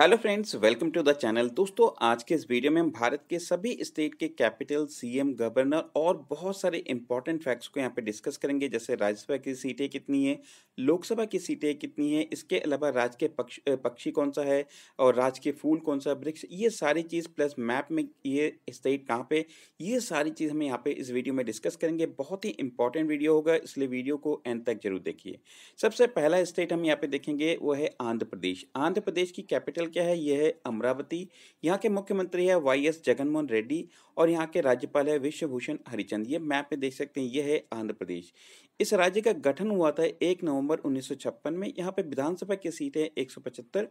hello friends welcome to the channel दोस्तों आज के इस वीडियो में हम भारत के सभी स्टेट के कैपिटल सीएम गवर्नर और बहुत सारे इंपॉर्टेंट फैक्ट्स को यहाँ पे डिस्कस करेंगे जैसे राज्यसभा की सीटें कितनी है लोकसभा की सीटें कितनी है इसके अलावा राज्य के पक्ष पक्षी कौन सा है और राज्य के फूल कौन सा वृक्ष ये सारी चीज़ प्लस मैप में ये स्टेट कहाँ पर ये सारी चीज़ हम यहाँ पर इस वीडियो में डिस्कस करेंगे बहुत ही इंपॉर्टेंट वीडियो होगा इसलिए वीडियो को एंड तक जरूर देखिए सबसे पहला स्टेट हम यहाँ पर देखेंगे वो है आंध्र प्रदेश आंध्र प्रदेश की कैपिटल क्या है ये है अमरावती यहाँ के मुख्यमंत्री है वाई एस जगनमोहन रेड्डी और यहाँ के राज्यपाल है विश्वभूषण हरिचंद ये मैप पे देख सकते हैं ये है आंध्र प्रदेश इस राज्य का गठन हुआ था एक नवंबर उन्नीस में यहाँ पे विधानसभा की सीटें एक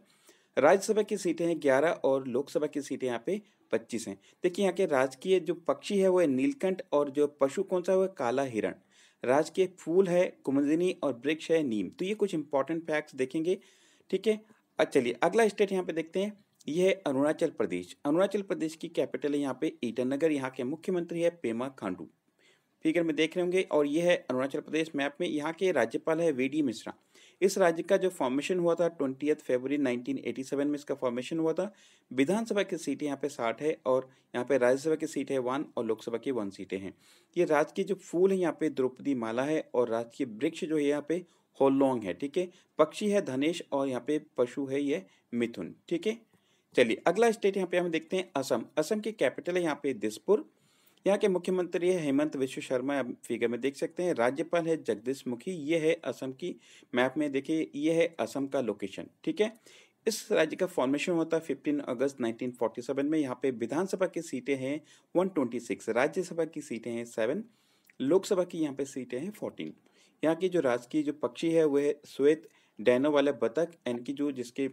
राज्यसभा की सीटें हैं ग्यारह और लोकसभा की सीटें यहाँ पे पच्चीस हैं देखिए यहाँ के राजकीय जो पक्षी है वो है नीलकंठ और जो पशु कौन सा है काला हिरण के फूल है कुमदिनी और वृक्ष है नीम तो ये कुछ इंपॉर्टेंट फैक्ट्स देखेंगे ठीक है अब चलिए अगला स्टेट यहाँ पे देखते हैं यह है अरुणाचल प्रदेश अरुणाचल प्रदेश की कैपिटल है यहाँ पे ईटानगर यहाँ के मुख्यमंत्री है पेमा खांडू फिगर में देख रहे होंगे और यह है अरुणाचल प्रदेश मैप में यहाँ के राज्यपाल है वी डी मिश्रा इस राज्य का जो फॉर्मेशन हुआ था ट्वेंटी फरवरी 1987 में इसका फॉर्मेशन हुआ था विधानसभा की सीटें यहाँ पे साठ है और यहाँ पे राज्यसभा की सीट है वन और लोकसभा की वन सीटें हैं ये राज्य के जो फूल है यहाँ पे द्रौपदी माला है और राज्य के वृक्ष जो है यहाँ पे होलोंग है ठीक है पक्षी है धनेश और यहाँ पे पशु है ये मिथुन ठीक है चलिए अगला स्टेट यहाँ पे हम देखते हैं असम असम की कैपिटल है यहाँ पे दिसपुर यहाँ के मुख्यमंत्री है हेमंत विश्व शर्मा आप फिगर में देख सकते हैं राज्यपाल है जगदीश मुखी ये है असम की मैप में देखिए ये है असम का लोकेशन ठीक है इस राज्य का फॉर्मेशन होता है 15 अगस्त 1947 में यहाँ पे विधानसभा की सीटें हैं 126 राज्यसभा की सीटें हैं सेवन लोकसभा की यहाँ पे सीटें हैं फोर्टीन यहाँ की जो राजकीय जो पक्षी है वह श्वेत डैनो वाला बतख यानी की जो जिसके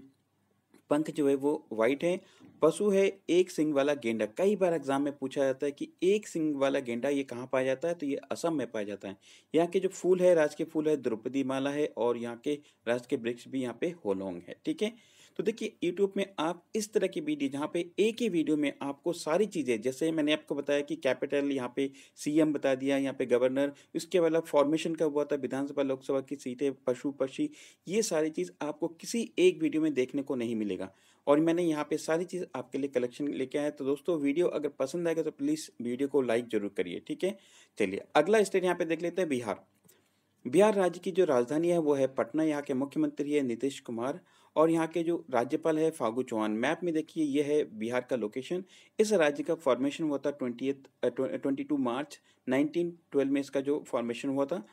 पंख जो है वो वाइट है पशु है एक सिंग वाला गेंडा कई बार एग्जाम में पूछा जाता है कि एक सिंग वाला गेंडा ये कहाँ पाया जाता है तो ये असम में पाया जाता है यहाँ के जो फूल है राज के फूल है द्रौपदी माला है और यहाँ के राज के वृक्ष भी यहाँ पे होलोंग है ठीक है तो देखिए यूट्यूब में आप इस तरह की वीडियो जहाँ पे एक ही वीडियो में आपको सारी चीज़ें जैसे मैंने आपको बताया कि कैपिटल यहाँ पे सीएम बता दिया यहाँ पे गवर्नर इसके वाला फॉर्मेशन का हुआ था विधानसभा लोकसभा की सीटें पशु पक्षी ये सारी चीज़ आपको किसी एक वीडियो में देखने को नहीं मिलेगा और मैंने यहाँ पे सारी चीज़ आपके लिए कलेक्शन लेके आया तो दोस्तों वीडियो अगर पसंद आएगा तो प्लीज़ वीडियो को लाइक ज़रूर करिए ठीक है चलिए अगला स्टेट यहाँ पे देख लेते हैं बिहार बिहार राज्य की जो राजधानी है वो है पटना यहाँ के मुख्यमंत्री है नीतीश कुमार और यहाँ के जो राज्यपाल है फागू चौहान मैप में देखिए ये है बिहार का लोकेशन इस राज्य का फॉर्मेशन हुआ था twenty twenty two March nineteen twelve में इसका जो फॉर्मेशन हुआ था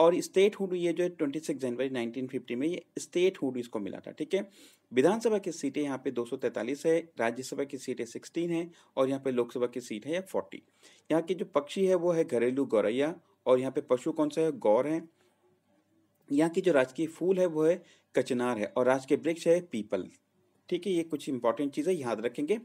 और स्टेट हुड ये जो है ट्वेंटी सिक्स जनवरी नाइनटीन फिफ्टी में ये स्टेट हुड इसको मिला था ठीक है विधानसभा की सीटें यहाँ पे दो सौ तैंतालीस है राज्यसभा की सीटें सिक्सटीन है और यहाँ पे लोकसभा की सीट है या फोर्टी यहाँ के जो पक्षी है वो है घरेलू गौरैया और यहाँ पे पशु कौन सा है गौर है यहाँ की जो राजकीय फूल है वो है कचनार है और राजकीय वृक्ष है पीपल ठीक है ये कुछ इंपॉर्टेंट चीज़ें याद रखेंगे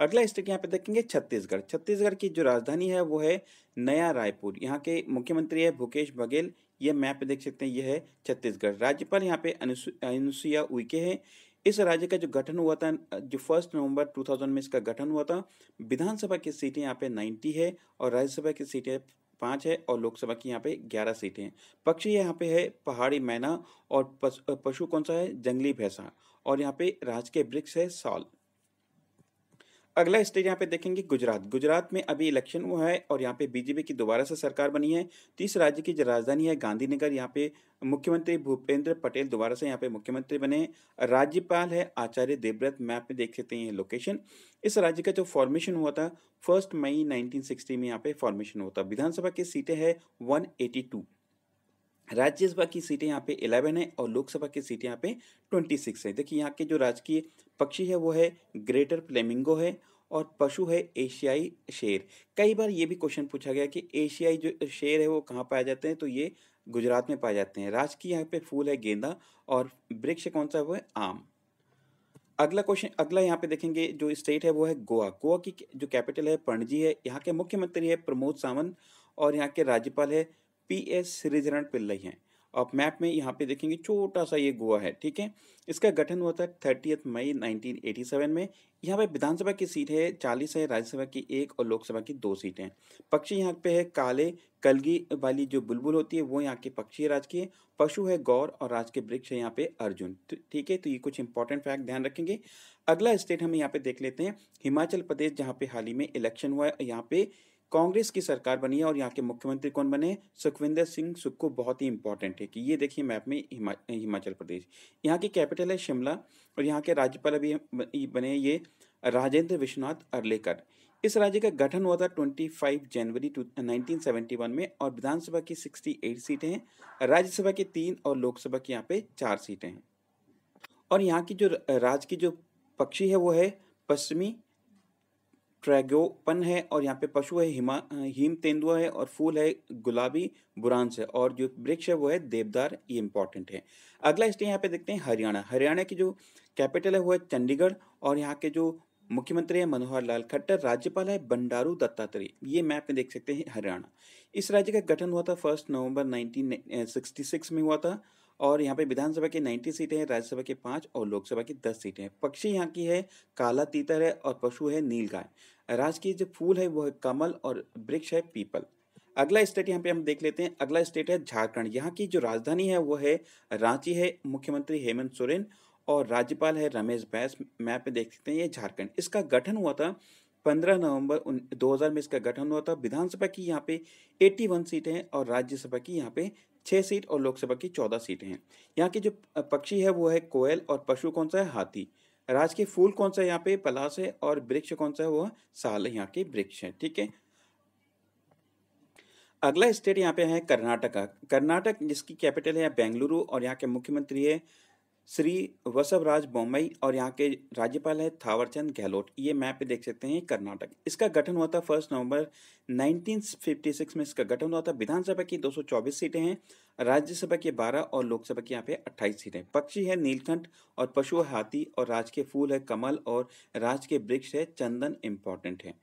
अगला स्टेट यहाँ पे देखेंगे छत्तीसगढ़ छत्तीसगढ़ की जो राजधानी है वो है नया रायपुर यहाँ के मुख्यमंत्री है भूपेश बघेल ये मैप पे देख सकते हैं ये है छत्तीसगढ़ राज्यपाल यहाँ पे अनुसुईया उइके है इस राज्य का जो गठन हुआ था जो फर्स्ट नवंबर 2000 में इसका गठन हुआ था विधानसभा की सीटें यहाँ पे 90 है और राज्यसभा की सीटें पाँच है और लोकसभा की यहाँ पे ग्यारह सीटें हैं पक्षी यहाँ पे है पहाड़ी मैना और पशु कौन सा है जंगली भैंसा और यहाँ पे राजकीय वृक्ष है सॉल अगला स्टेट यहाँ पे देखेंगे गुजरात गुजरात में अभी इलेक्शन हुआ है और यहाँ पे बीजेपी की दोबारा से सरकार बनी है तीस राज्य की जो राजधानी है गांधीनगर यहाँ पे मुख्यमंत्री भूपेंद्र पटेल दोबारा से यहाँ पे मुख्यमंत्री बने राज्यपाल है आचार्य देवव्रत मैप में देख सकते हैं लोकेशन इस राज्य का जो फॉर्मेशन हुआ था फर्स्ट मई नाइनटीन में यहाँ पे फॉर्मेशन हुआ था विधानसभा की सीटें हैं वन राज्यसभा की सीटें यहाँ पे 11 है और लोकसभा की सीटें यहाँ पे 26 है देखिए यहाँ के जो राजकीय पक्षी है वो है ग्रेटर प्लेमिंगो है और पशु है एशियाई शेर कई बार ये भी क्वेश्चन पूछा गया कि एशियाई जो शेर है वो कहाँ पाए जाते हैं तो ये गुजरात में पाए जाते हैं राजकीय यहाँ पे फूल है गेंदा और वृक्ष कौन सा वो है आम अगला क्वेश्चन अगला यहाँ पे देखेंगे जो स्टेट है वो है गोवा गोवा की जो कैपिटल है पणजी है यहाँ के मुख्यमंत्री है प्रमोद सावंत और यहाँ के राज्यपाल है पी एस रिजरन पिल्लई हैं आप मैप में यहाँ पे देखेंगे छोटा सा ये गोवा है ठीक है इसका गठन हुआ था थर्टी मई 1987 में यहाँ पे विधानसभा की सीट है चालीस है राज्यसभा की एक और लोकसभा की दो सीटें पक्षी यहाँ पे है काले कलगी वाली जो बुलबुल होती है वो यहाँ के पक्षी है राजकीय पशु है गौर और राज के वृक्ष है यहाँ पे अर्जुन ठीक है तो ये कुछ इंपॉर्टेंट फैक्ट ध्यान रखेंगे अगला स्टेट हम यहाँ पे देख लेते हैं हिमाचल प्रदेश जहाँ पे हाल ही में इलेक्शन हुआ है यहाँ पे कांग्रेस की सरकार बनी है और यहाँ के मुख्यमंत्री कौन बने सुखविंदर सिंह सुक्कू बहुत ही इंपॉर्टेंट है कि ये देखिए मैप में हिमा, हिमाचल प्रदेश यहाँ की कैपिटल है शिमला और यहाँ के राज्यपाल अभी बने ये राजेंद्र विश्वनाथ अर्लेकर इस राज्य का गठन हुआ था 25 जनवरी 1971 में और विधानसभा की 68 सीटें हैं राज्यसभा की तीन और लोकसभा की यहाँ पे चार सीटें हैं और यहाँ की जो राज्य की जो पक्षी है वो है पश्चिमी ट्रैगोपन है और यहाँ पे पशु है हिमा हीम तेंदुआ है और फूल है गुलाबी बुरांस है और जो वृक्ष है वो है देवदार ये इंपॉर्टेंट है अगला स्टेट यहाँ पे देखते हैं हरियाणा हरियाणा की जो कैपिटल है वो है चंडीगढ़ और यहाँ के जो मुख्यमंत्री है मनोहर लाल खट्टर राज्यपाल है बंडारू दत्तात्रेय ये मैप में देख सकते हैं हरियाणा इस राज्य का गठन हुआ था फर्स्ट नवंबर नाइनटीन में हुआ था और यहाँ पे विधानसभा की नाइन्टी सीटें हैं राज्यसभा की पाँच और लोकसभा की दस सीटें हैं पक्षी यहाँ की है काला तीतर है और पशु है नील गाय राज्य की जो फूल है वो है कमल और वृक्ष है पीपल अगला स्टेट यहाँ पे हम देख लेते हैं अगला स्टेट है झारखंड यहाँ की जो राजधानी है वो है रांची है मुख्यमंत्री हेमंत सोरेन और राज्यपाल है रमेश बैस मैप में देख सकते हैं ये झारखंड इसका गठन हुआ था पंद्रह नवंबर 2000 में इसका गठन हुआ था विधानसभा की यहाँ पे 81 सीटें हैं और राज्यसभा की यहाँ पे छः सीट और लोकसभा की चौदह सीटें हैं यहाँ के जो पक्षी है वो है कोयल और पशु कौन सा है हाथी राज के फूल कौन सा है यहाँ पे पलास है और वृक्ष कौन सा है वो है साल यहाँ के वृक्ष है ठीक है अगला स्टेट यहाँ पे है कर्नाटका कर्नाटक जिसकी कैपिटल है बेंगलुरु और यहाँ के मुख्यमंत्री है श्री वसवराज बोम्बई और यहाँ के राज्यपाल है थावरचंद गहलोत ये मैप पे देख सकते हैं कर्नाटक इसका गठन हुआ था फर्स्ट नवंबर 1956 में इसका गठन हुआ था विधानसभा की 224 सीटें हैं राज्यसभा की 12 और लोकसभा की यहाँ पे 28 सीटें पक्षी है नीलकंठ और पशु हाथी और राज के फूल है कमल और राज के वृक्ष है चंदन इम्पॉर्टेंट है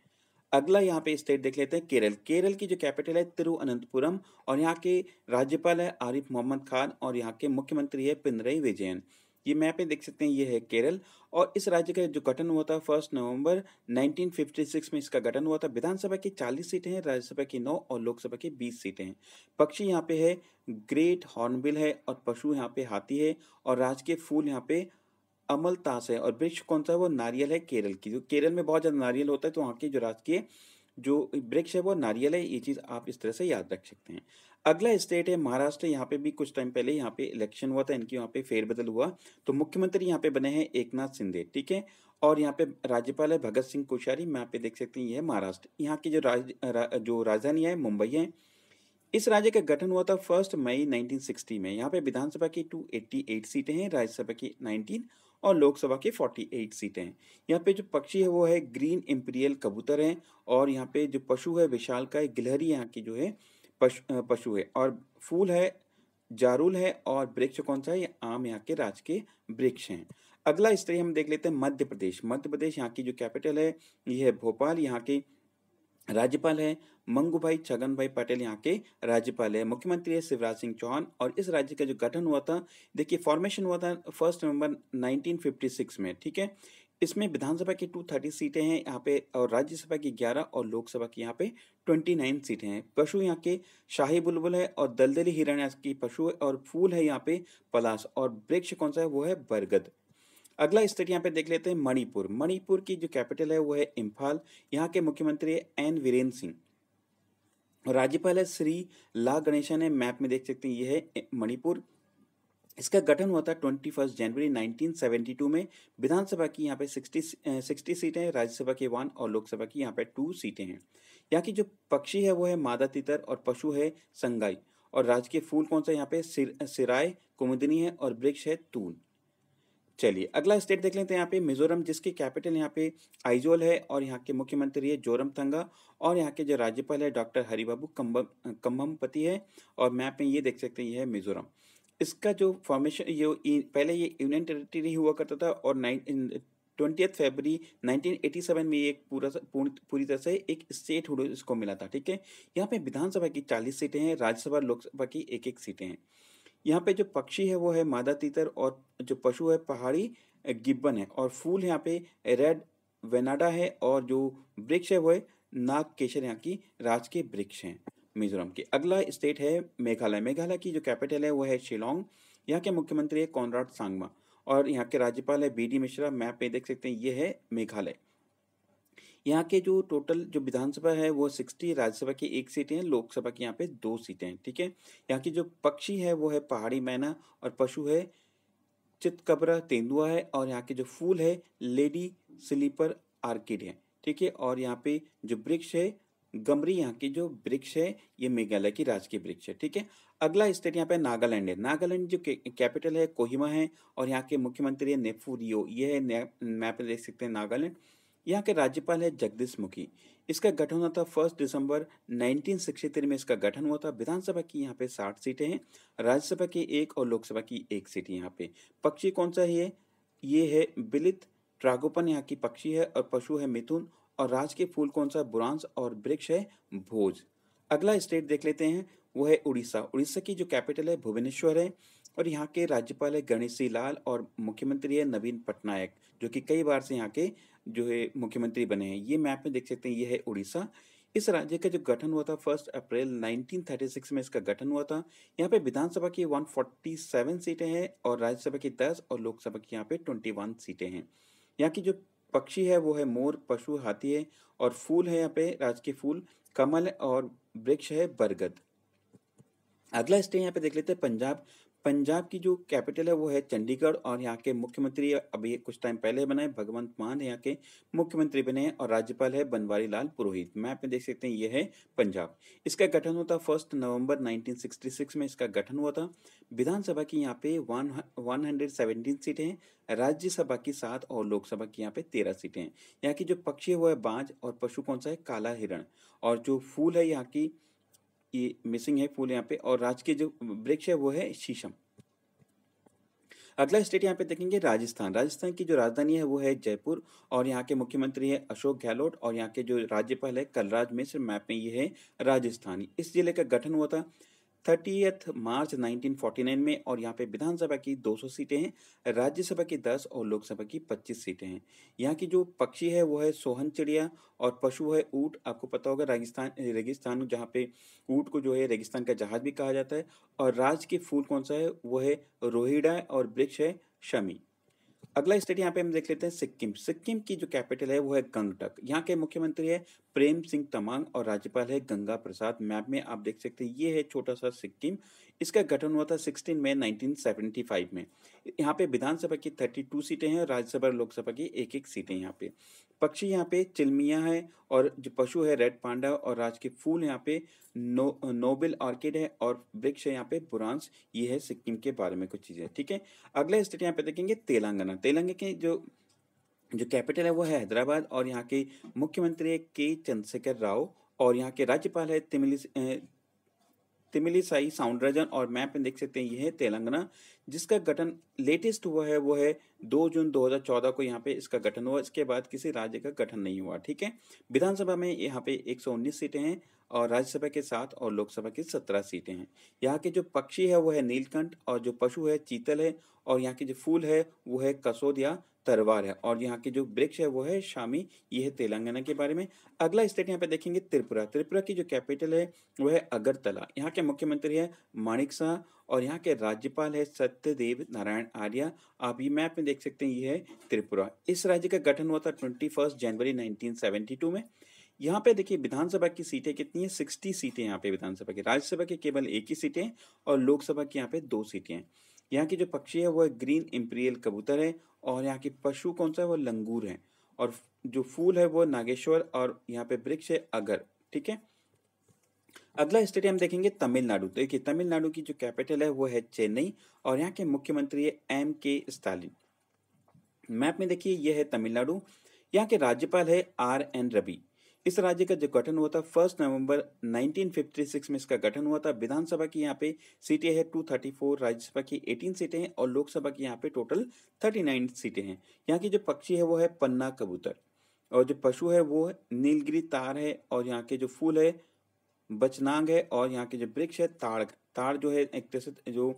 अगला यहाँ पे स्टेट देख लेते हैं केरल केरल की जो कैपिटल है तिरुअनंतपुरम और यहाँ के राज्यपाल है आरिफ मोहम्मद खान और यहाँ के मुख्यमंत्री है पिनरई विजयन ये मैप देख सकते हैं ये है केरल और इस राज्य का जो गठन हुआ था फर्स्ट नवंबर 1956 में इसका गठन हुआ था विधानसभा की 40 सीटें हैं राज्यसभा की 9 और लोकसभा की 20 सीटें हैं पक्षी यहाँ पे है ग्रेट हॉर्नबिल है और पशु यहाँ पे हाथी है और राजकीय फूल यहाँ पे अमलतास है और वृक्ष कौन सा है वो नारियल है केरल की जो केरल में बहुत ज़्यादा नारियल होता है तो वहाँ के जो राजकीय जो वृक्ष है वो नारियल है ये चीज़ आप इस तरह से याद रख सकते हैं अगला स्टेट है महाराष्ट्र यहाँ पे भी कुछ टाइम पहले यहाँ पे इलेक्शन हुआ था इनकी यहाँ पे फेरबदल हुआ तो मुख्यमंत्री यहाँ पे बने हैं एकनाथ शिंदे ठीक है और यहाँ पे राज्यपाल है भगत सिंह कोश्यारी यहाँ पे देख सकते हैं ये है महाराष्ट्र यहाँ की जो राज रा, जो राजधानी है मुंबई है इस राज्य का गठन हुआ था फर्स्ट मई नाइनटीन में यहाँ पे विधानसभा की टू सीटें हैं राज्यसभा की नाइनटीन और लोकसभा की 48 सीटें हैं यहाँ पे जो पक्षी है वो है ग्रीन इम्पीरियल कबूतर हैं और यहाँ पे जो पशु है विशाल का गिलहरी यहाँ की जो है पशु पशु है और फूल है जारुल है और वृक्ष कौन सा है ये आम यहाँ के राज के वृक्ष हैं अगला स्त्री हम देख लेते हैं मध्य प्रदेश मध्य प्रदेश यहाँ की जो कैपिटल है ये है भोपाल यहाँ की राज्यपाल है मंगू भाई छगन भाई पटेल यहाँ के राज्यपाल है मुख्यमंत्री है शिवराज सिंह चौहान और इस राज्य का जो गठन हुआ था देखिए फॉर्मेशन हुआ था फर्स्ट नवंबर 1956 में ठीक है इसमें विधानसभा की 230 सीटें हैं यहाँ पे और राज्यसभा की 11 और लोकसभा की यहाँ पे 29 सीटें हैं पशु यहाँ के शाही बुलबुल है और दलदली हिरण्यास की पशु है और फूल है यहाँ पे पलास और वृक्ष कौन सा है वो है बरगद अगला स्टेट यहाँ पे देख लेते हैं मणिपुर मणिपुर की जो कैपिटल है वो है इम्फाल यहाँ के मुख्यमंत्री है एन वीरेंद्र सिंह राज्यपाल है श्री ला गणेशन है मैप में देख सकते हैं ये है मणिपुर इसका गठन हुआ था ट्वेंटी फर्स्ट जनवरी 1972 में विधानसभा की यहाँ पे 60 सिक्सटी सीटें हैं राज्यसभा की वन और लोकसभा की यहाँ पे टू सीटें हैं यहाँ की जो पक्षी है वो है मादा तितर और पशु है संगाई और राज्य के फूल कौन सा यहाँ पे सिर, सिराय कुमुदनी है और वृक्ष है तून चलिए अगला स्टेट देख लेते हैं यहाँ पे मिजोरम जिसकी कैपिटल यहाँ पे आइजोल है और यहाँ के मुख्यमंत्री है जोरम थंगा और यहाँ के जो राज्यपाल है डॉक्टर हरिबाबू कम्बम कम्बमपति है और मैप में ये देख सकते हैं ये है मिजोरम इसका जो फॉर्मेशन ये पहले ये यूनियन टेरिटरी हुआ करता था और नाइन ट्वेंटी फेबरी 1987 में एक पूरा पूरी तरह से एक स्टेट इसको मिला था ठीक है यहाँ पे विधानसभा की 40 सीटें हैं राज्यसभा लोकसभा की एक एक सीटें हैं यहाँ पे जो पक्षी है वो है मादा तीतर और जो पशु है पहाड़ी गिब्बन है और फूल यहाँ पे रेड वेनाडा है और जो वृक्ष है वो है नाग केशर यहाँ की राज के वृक्ष हैं मिजोरम के अगला स्टेट है मेघालय मेघालय की जो कैपिटल है वो है शिलोंग यहाँ के मुख्यमंत्री है कॉनराड सांगमा और यहाँ के राज्यपाल है बी डी मिश्रा मैप पे देख सकते हैं ये है मेघालय यहाँ के जो टोटल जो विधानसभा है वो सिक्सटी राज्यसभा की एक सीटें हैं लोकसभा की यहाँ पे दो सीटें हैं ठीक है यहाँ की जो पक्षी है वो है पहाड़ी मैना और पशु है चितकबरा तेंदुआ है और यहाँ के जो फूल है लेडी स्लीपर आर्किड है ठीक है और यहाँ पे जो वृक्ष है गमरी यहाँ की जो वृक्ष है ये मेघालय की राजकीय वृक्ष है ठीक है अगला स्टेट यहाँ पे नागालैंड है नागालैंड जो कैपिटल है कोहिमा है और यहाँ के मुख्यमंत्री है नेफूरियो ये है मैप देख सकते हैं नागालैंड यहाँ के राज्यपाल है जगदीश मुखी इसका गठन हुआ था फर्स्ट दिसंबर 1963 में इसका गठन हुआ था विधानसभा की यहाँ पे साठ सीटें हैं राज्यसभा की एक और लोकसभा की एक सीट यहाँ पे पक्षी कौन सा है ये है बिलित ट्रागोपन यहाँ की पक्षी है और पशु है मिथुन और राज के फूल कौन सा बुरांस और वृक्ष है भोज अगला स्टेट देख लेते हैं वो है उड़ीसा उड़ीसा की जो कैपिटल है भुवनेश्वर है और यहाँ के राज्यपाल है गणेशी लाल और मुख्यमंत्री है नवीन पटनायक जो कि कई बार से यहाँ के जो है मुख्यमंत्री बने हैं ये मैप में देख सकते हैं ये है उड़ीसा इस राज्य का जो गठन हुआ था फर्स्ट अप्रैल 1936 में इसका गठन हुआ था यहाँ पे विधानसभा की 147 सीटें हैं और राज्यसभा की 10 और लोकसभा की यहाँ पे 21 सीटें हैं यहाँ की जो पक्षी है वो है मोर पशु हाथी है और फूल है यहाँ पे राजकीय फूल कमल और वृक्ष है बरगद अगला स्टेट यहाँ पे देख लेते हैं पंजाब पंजाब की जो कैपिटल है वो है चंडीगढ़ और यहाँ के मुख्यमंत्री अभी कुछ टाइम पहले बनाए भगवंत मान यहाँ के मुख्यमंत्री बने हैं और राज्यपाल है बनवारी लाल पुरोहित मैप में देख सकते हैं ये है पंजाब इसका गठन होता फर्स्ट नवंबर 1966 में इसका गठन हुआ था विधानसभा की यहाँ पे वन वन हंड्रेड सेवेंटीन सीटें हैं राज्यसभा की सात और लोकसभा की यहाँ पे तेरह सीटें हैं यहाँ की जो पक्षी है वो है बाज और पशु कौन सा है काला हिरण और जो फूल है यहाँ की ये मिसिंग है फूल यहाँ पे और राजकीय जो वृक्ष है वो है शीशम अगला स्टेट यहाँ पे देखेंगे राजस्थान राजस्थान की जो राजधानी है वो है जयपुर और यहाँ के मुख्यमंत्री है अशोक गहलोत और यहाँ के जो राज्यपाल है कलराज मिश्र मैप में ये है राजस्थान इस जिले का गठन हुआ था थर्टीथ मार्च 1949 में और यहाँ पे विधानसभा की 200 सीटें हैं राज्यसभा की 10 और लोकसभा की 25 सीटें हैं यहाँ की जो पक्षी है वो है सोहन चिड़िया और पशु है ऊँट आपको पता होगा रेगिस्तान रेगिस्तान जहाँ पे ऊँट को जो है रेगिस्तान का जहाज भी कहा जाता है और राज्य के फूल कौन सा है वो है रोहिडा और वृक्ष है शमी अगला स्टेट यहाँ पे हम देख लेते हैं सिक्किम सिक्किम की जो कैपिटल है वो है गंगटक यहाँ के मुख्यमंत्री है प्रेम सिंह तमांग और राज्यपाल है गंगा प्रसाद मैप में आप देख सकते हैं ये है छोटा सा सिक्किम इसका गठन हुआ था 16 मई 1975 में यहाँ पे विधानसभा की 32 सीटें हैं और राज्यसभा लोकसभा की एक एक सीटें यहाँ पे पक्षी यहाँ पे चिलमिया है और जो पशु है रेड पांडा और राज के फूल यहाँ पे नो नोबेल ऑर्किड है और वृक्ष है यहाँ पे बुरांस ये है सिक्किम के बारे में कुछ चीज़ें ठीक है अगला स्टेट यहाँ पे देखेंगे तेलंगाना तेलंगा के जो जो कैपिटल है वो है हैदराबाद और यहाँ के मुख्यमंत्री है के चंद्रशेखर राव और यहाँ के राज्यपाल है तिमिली तिमिलीसाई साउंडराजन और मैप में देख सकते हैं यह है तेलंगाना जिसका गठन लेटेस्ट हुआ है वो है 2 जून 2014 को यहाँ पे इसका गठन हुआ इसके बाद किसी राज्य का गठन नहीं हुआ ठीक है विधानसभा में यहाँ पे 119 सीटें हैं और राज्यसभा के साथ और लोकसभा की सत्रह सीटें हैं यहाँ के जो पक्षी है वो है नीलकंठ और जो पशु है चीतल है और यहाँ के जो फूल है वो है कसोद या तरवार है और यहाँ के जो वृक्ष है वो है शामी ये है तेलंगाना के बारे में अगला स्टेट यहाँ पे देखेंगे त्रिपुरा त्रिपुरा की जो कैपिटल है वो है अगरतला यहाँ के मुख्यमंत्री है माणिक शाह और यहाँ के राज्यपाल है सत्यदेव नारायण आर्य आप ये मैप में देख सकते हैं ये है त्रिपुरा इस राज्य का गठन हुआ था ट्वेंटी जनवरी नाइनटीन में यहाँ पे देखिए विधानसभा की सीटें कितनी है सिक्सटी सीटें यहाँ पे विधानसभा की राज्यसभा की केवल एक ही सीटें और लोकसभा की यहाँ पे दो सीटें हैं यहाँ की जो पक्षी है वो है ग्रीन इम्पीरियल कबूतर है और यहाँ के पशु कौन सा है वो लंगूर है और जो फूल है वो नागेश्वर और यहाँ पे वृक्ष है अगर ठीक है अगला स्टेट हम देखेंगे तमिलनाडु तो देखिए तमिलनाडु की जो कैपिटल है वो है चेन्नई और यहाँ के मुख्यमंत्री है एम के स्टालिन मैप में देखिए यह है तमिलनाडु यहाँ के राज्यपाल है आर एन रवि इस राज्य का जो गठन हुआ था फर्स्ट नवंबर 1956 में इसका गठन हुआ था विधानसभा की यहाँ पे सीटें है 234 राज्यसभा की 18 सीटें हैं और लोकसभा की यहाँ पे टोटल 39 सीटें हैं यहाँ की जो पक्षी है वो है पन्ना कबूतर और जो पशु है वो नीलगिरी तार है और यहाँ के जो फूल है बचनांग है और यहाँ के जो वृक्ष है ताड़ ताड़ जो है एक तरह से जो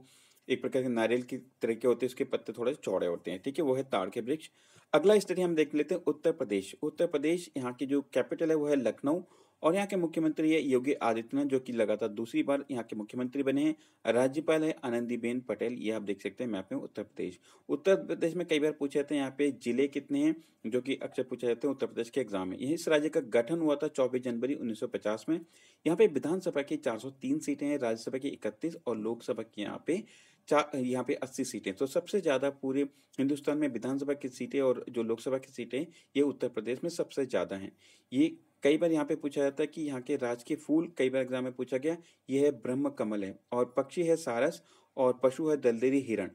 एक प्रकार के नारियल की तरह के होते हैं उसके पत्ते थोड़े चौड़े होते हैं ठीक है वो है ताड़ के वृक्ष अगला स्टडी हम देख लेते हैं उत्तर प्रदेश उत्तर प्रदेश यहाँ की जो कैपिटल है वो है लखनऊ और यहाँ के मुख्यमंत्री है योगी आदित्यनाथ जो कि लगातार दूसरी बार यहाँ के मुख्यमंत्री बने हैं राज्यपाल है आनंदीबेन पटेल ये आप देख सकते हैं मैप में उत्तर प्रदेश उत्तर प्रदेश में कई बार पूछे जाते हैं यहाँ पे जिले कितने हैं जो कि अक्सर पूछे जाते हैं उत्तर प्रदेश के एग्जाम में इस राज्य का गठन हुआ था चौबीस जनवरी उन्नीस में यहाँ पे विधानसभा की चार सीटें हैं राज्यसभा की इकतीस और लोकसभा की यहाँ पे यहाँ पे 80 सीटें तो सबसे ज़्यादा पूरे हिंदुस्तान में विधानसभा की सीटें और जो लोकसभा की सीटें ये उत्तर प्रदेश में सबसे ज़्यादा हैं ये कई बार यहाँ पे पूछा जाता है कि यहाँ के राजकीय फूल कई बार एग्जाम में पूछा गया ये है ब्रह्म कमल है और पक्षी है सारस और पशु है दलदेरी हिरण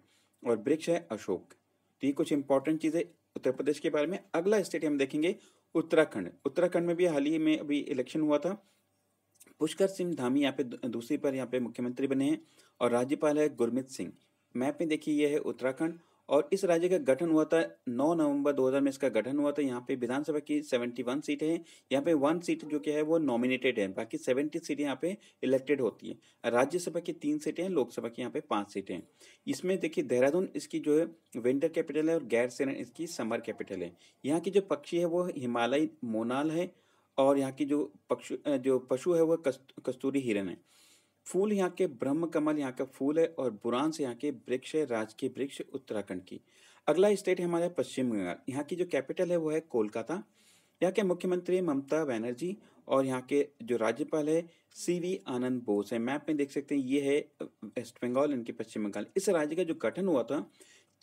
और वृक्ष है अशोक तो ये कुछ इंपॉर्टेंट चीज़ें उत्तर प्रदेश के बारे में अगला स्टेट हम देखेंगे उत्तराखंड उत्तराखंड में भी हाल ही में अभी इलेक्शन हुआ था पुष्कर सिंह धामी यहाँ पे दूसरी बार यहाँ पे मुख्यमंत्री बने हैं और राज्यपाल है गुरमित सिंह मैप में देखिए यह है उत्तराखंड और इस राज्य का गठन हुआ था 9 नवंबर 2000 में इसका गठन हुआ था यहाँ पे विधानसभा की 71 सीटें हैं यहाँ पे वन सीट जो कि है वो नॉमिनेटेड है बाकी 70 सीटें यहाँ पे इलेक्टेड होती है राज्यसभा की तीन सीटें हैं लोकसभा की यहाँ पे पांच सीटें हैं इसमें देखिए देहरादून इसकी जो है विंटर कैपिटल है और गैरसेन इसकी समर कैपिटल है यहाँ की जो पक्षी है वो हिमालय मोनाल है और यहाँ की जो पक्षु जो पशु है वह कस्तूरी हिरन है फूल यहाँ के ब्रह्म कमल यहाँ का फूल है और बुरान से यहाँ के वृक्ष है राजकीय वृक्ष उत्तराखंड की अगला स्टेट है हमारा पश्चिम बंगाल यहाँ की जो कैपिटल है वो है कोलकाता यहाँ के मुख्यमंत्री ममता बनर्जी और यहाँ के जो राज्यपाल है सी वी आनंद बोस है मैप में देख सकते हैं ये है वेस्ट बंगाल इनके पश्चिम बंगाल इस राज्य का जो गठन हुआ था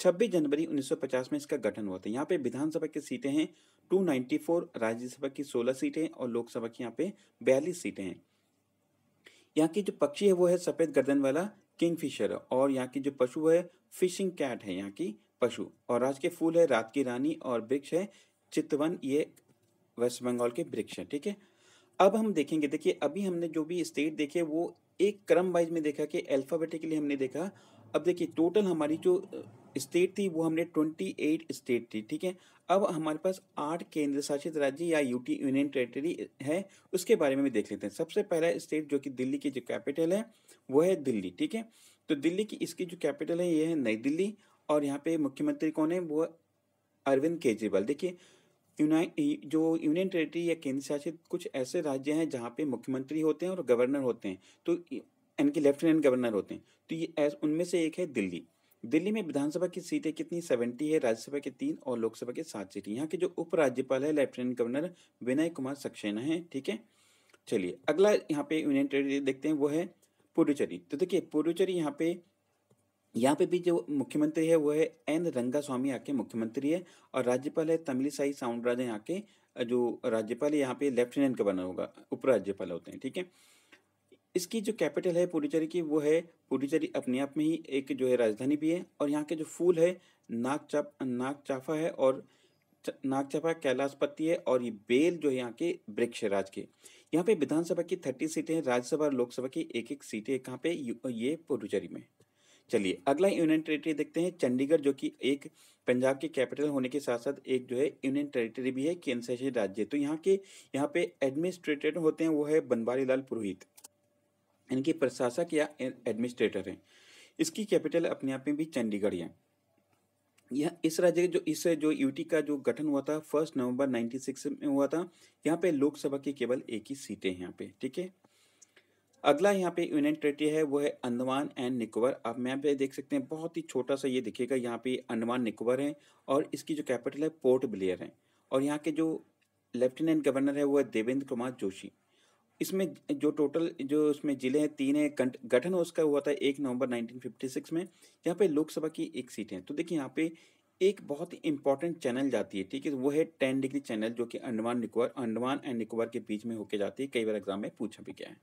26 जनवरी 1950 में इसका गठन हुआ था यहाँ पे विधानसभा की सीटें हैं 294 राज्यसभा की 16 सीटें और लोकसभा की यहाँ पे बयालीस सीटें हैं यहाँ की जो पक्षी है वो है सफ़ेद गर्दन वाला किंगफिशर और यहाँ की जो पशु है फिशिंग कैट है यहाँ की पशु और राज के फूल है रात की रानी और वृक्ष है चितवन ये वेस्ट बंगाल के वृक्ष हैं ठीक है अब हम देखेंगे देखिए अभी हमने जो भी स्टेट देखे वो एक क्रम वाइज में देखा कि अल्फ़ाबेटिकली हमने देखा अब देखिए टोटल हमारी जो स्टेट थी वो हमने ट्वेंटी एट स्टेट थी ठीक है अब हमारे पास आठ केंद्र शासित राज्य या यूटी यूनियन टेरिटरी है उसके बारे में भी देख लेते हैं सबसे पहला स्टेट जो कि दिल्ली की जो कैपिटल है वो है दिल्ली ठीक है तो दिल्ली की इसकी जो कैपिटल है ये है नई दिल्ली और यहाँ पे मुख्यमंत्री कौन है वो अरविंद केजरीवाल देखिए जो यूनियन टेरिटरी या केंद्र शासित कुछ ऐसे राज्य हैं जहाँ पे मुख्यमंत्री होते हैं और गवर्नर होते हैं तो इनके लेफ्टिनेंट गवर्नर होते हैं तो ये उनमें से एक है दिल्ली दिल्ली में विधानसभा की सीटें कितनी सेवेंटी है राज्यसभा के तीन और लोकसभा के सात सीटें यहाँ के जो उपराज्यपाल है लेफ्टिनेंट गवर्नर विनय कुमार सक्सेना है ठीक है चलिए अगला यहाँ पे यूनियन टेरिटरी देखते हैं वो है पुडुचेरी तो देखिए पुडुचेरी यहाँ पे यहाँ पे भी जो मुख्यमंत्री है वो है एन रंगा स्वामी यहाँ के मुख्यमंत्री है और राज्यपाल है तमिलसाई साउंडराजन यहाँ के जो राज्यपाल है यहाँ पे लेफ्टिनेंट गवर्नर होगा उपराज्यपाल होते हैं ठीक है इसकी जो कैपिटल है पुडुचेरी की वो है पुडुचेरी अपने आप में ही एक जो है राजधानी भी है और यहाँ के जो फूल है नाग चाप नाग चाफा है और नाग चाफा कैलाश पत्ती है और ये बेल जो है यहाँ के वृक्ष राज के यहाँ पे विधानसभा की थर्टी सीटें हैं राज्यसभा और लोकसभा की एक एक सीटें कहाँ पे ये पुडुचेरी में चलिए अगला यूनियन टेरिटरी देखते हैं चंडीगढ़ जो कि एक पंजाब के कैपिटल होने के साथ साथ एक जो है यूनियन टेरिटरी भी है केंद्र शासित राज्य तो यहाँ के यहाँ पे एडमिनिस्ट्रेटर होते हैं वो है बनवारी लाल पुरोहित इनके प्रशासक या एडमिनिस्ट्रेटर हैं इसकी कैपिटल अपने आप में भी चंडीगढ़ है यह इस राज्य जो इस जो यूटी का जो गठन हुआ था फर्स्ट नवंबर 96 में हुआ था यहाँ पे लोकसभा की केवल एक ही सीटें हैं यहाँ पे ठीक है अगला यहाँ पे यूनियन टेरेटरी है वो है अंडमान एंड निकोबार आप यहाँ पे देख सकते हैं बहुत ही छोटा सा ये दिखेगा यहाँ पे अंडमान निकोबार है और इसकी जो कैपिटल है पोर्ट ब्लेयर है और यहाँ के जो लेफ्टिनेंट गवर्नर है वो है देवेंद्र कुमार जोशी इसमें जो टोटल जो इसमें ज़िले हैं तीन है गठन उसका हुआ था एक नवंबर 1956 में यहाँ पे लोकसभा की एक सीट है तो देखिए यहाँ पे एक बहुत ही इंपॉर्टेंट चैनल जाती है ठीक है वो है टेन डिग्री चैनल जो कि अंडमान निकोबार अंडमान एंड निकोबार के बीच में होके जाती है कई बार एग्जाम में पूछा भी गया है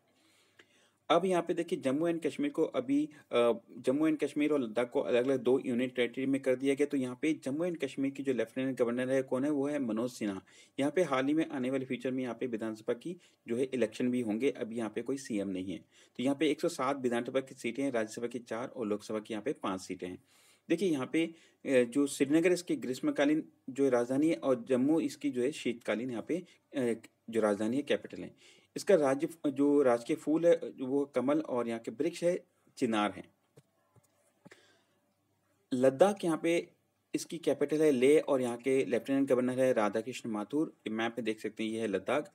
अब यहाँ पे देखिए जम्मू एंड कश्मीर को अभी जम्मू एंड कश्मीर और लद्दाख को अलग अलग दो यूनिट टेरेटरी में कर दिया गया तो यहाँ पे जम्मू एंड कश्मीर की जो लेफ्टिनेंट गवर्नर है कौन है वो है मनोज सिन्हा यहाँ पे हाल ही में आने वाले फ्यूचर में यहाँ पे विधानसभा की जो है इलेक्शन भी होंगे अभी यहाँ पे कोई सी नहीं है तो यहाँ पे एक विधानसभा की सीटें हैं राज्यसभा की चार और लोकसभा की यहाँ पे पाँच सीटें हैं देखिए यहाँ पे जो श्रीनगर इसकी ग्रीष्मकालीन जो राजधानी है और जम्मू इसकी जो है शीतकालीन यहाँ पे जो राजधानी है कैपिटल है इसका राज्य जो राजकीय फूल है वो कमल और यहाँ के वृक्ष है चिनार है लद्दाख यहाँ पे इसकी कैपिटल है ले और यहाँ के लेफ्टिनेंट गवर्नर है राधा कृष्ण माथुर मैप में देख सकते हैं ये है लद्दाख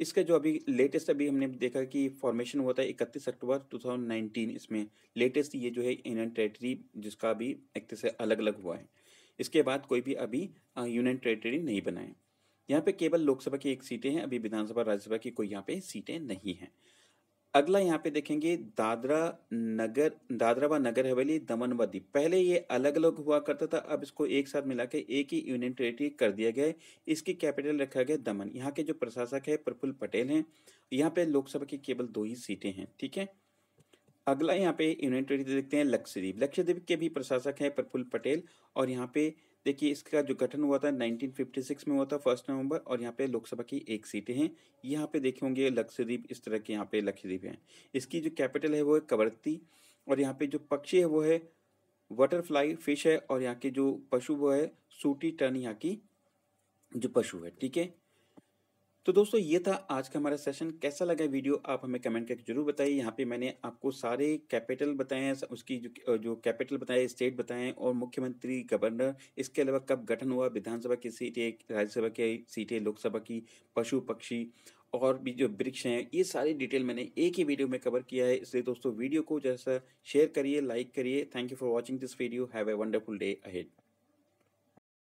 इसका जो अभी लेटेस्ट अभी हमने देखा कि फॉर्मेशन हुआ था इकतीस अक्टूबर 2019 इसमें लेटेस्ट ये जो है यूनियन टेरेटरी जिसका अभी तरह से अलग अलग हुआ है इसके बाद कोई भी अभी यूनियन टेरेटरी नहीं बनाए यहाँ पे केवल लोकसभा की एक सीटें हैं अभी विधानसभा राज्यसभा की कोई यहाँ पे सीटें नहीं हैं अगला यहाँ पे देखेंगे दादरा नगर दादरा व नगर हवेली दमन व दीप पहले ये अलग अलग हुआ करता था अब इसको एक साथ मिला के एक ही यूनियन टेरिटरी कर दिया गया है इसकी कैपिटल रखा गया दमन यहाँ के जो प्रशासक है प्रफुल्ल पटेल हैं यहाँ पे लोकसभा की केवल दो ही सीटें हैं ठीक है अगला यहाँ पे यूनियन टेरिटरी देखते हैं लक्षद्वीप लक्षद्वीप के भी प्रशासक हैं प्रफुल्ल पटेल और यहाँ पे देखिए इसका जो गठन हुआ था 1956 में हुआ था फर्स्ट नवंबर और यहाँ पे लोकसभा की एक सीटें हैं यहाँ पे देखे होंगे लक्षद्वीप इस तरह के यहाँ पे लक्षद्वीप हैं इसकी जो कैपिटल है वो है कवरती और यहाँ पे जो पक्षी है वो है बटरफ्लाई फिश है और यहाँ के जो पशु वो है सूटी टर्न यहाँ की जो पशु है ठीक है तो दोस्तों ये था आज का हमारा सेशन कैसा लगा वीडियो आप हमें कमेंट करके जरूर बताइए यहाँ पे मैंने आपको सारे कैपिटल बताए हैं उसकी जो जो कैपिटल बताए स्टेट बताए और मुख्यमंत्री गवर्नर इसके अलावा कब गठन हुआ विधानसभा की सीटें राज्यसभा की सीटें लोकसभा की पशु पक्षी और भी जो वृक्ष हैं ये सारी डिटेल मैंने एक ही वीडियो में कवर किया है इसलिए दोस्तों वीडियो को जैसा शेयर करिए लाइक करिए thank you for watching this video have a wonderful day ahead